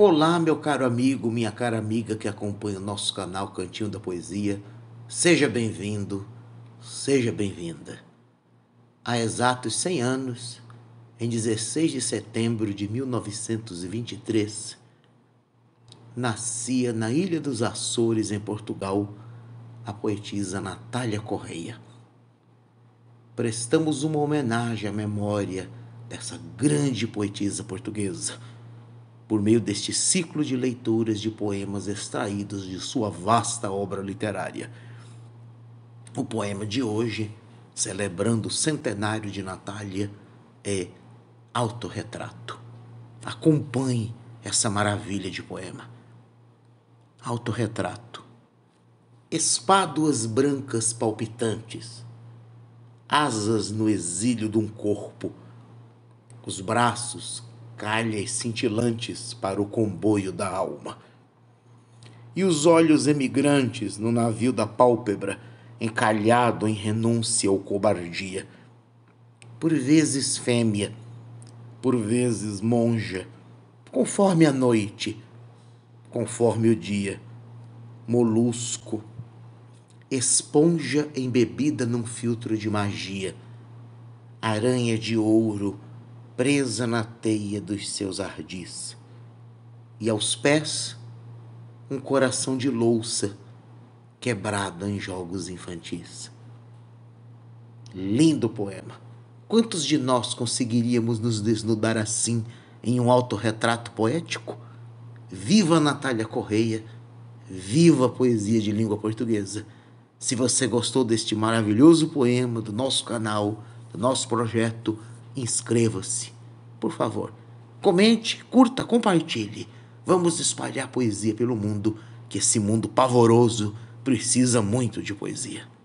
Olá, meu caro amigo, minha cara amiga que acompanha o nosso canal Cantinho da Poesia. Seja bem-vindo, seja bem-vinda. Há exatos 100 anos, em 16 de setembro de 1923, nascia na Ilha dos Açores, em Portugal, a poetisa Natália Correia. Prestamos uma homenagem à memória dessa grande poetisa portuguesa por meio deste ciclo de leituras de poemas extraídos de sua vasta obra literária. O poema de hoje, celebrando o centenário de Natália, é Autorretrato. Acompanhe essa maravilha de poema. Autorretrato. Espáduas brancas palpitantes, asas no exílio de um corpo, os braços calhas cintilantes para o comboio da alma. E os olhos emigrantes no navio da pálpebra, encalhado em renúncia ou cobardia. Por vezes fêmea, por vezes monja, conforme a noite, conforme o dia, molusco, esponja embebida num filtro de magia, aranha de ouro presa na teia dos seus ardis, e aos pés um coração de louça quebrado em jogos infantis. Lindo poema. Quantos de nós conseguiríamos nos desnudar assim em um autorretrato poético? Viva Natália Correia, viva a poesia de língua portuguesa. Se você gostou deste maravilhoso poema do nosso canal, do nosso projeto, inscreva-se, por favor. Comente, curta, compartilhe. Vamos espalhar poesia pelo mundo, que esse mundo pavoroso precisa muito de poesia.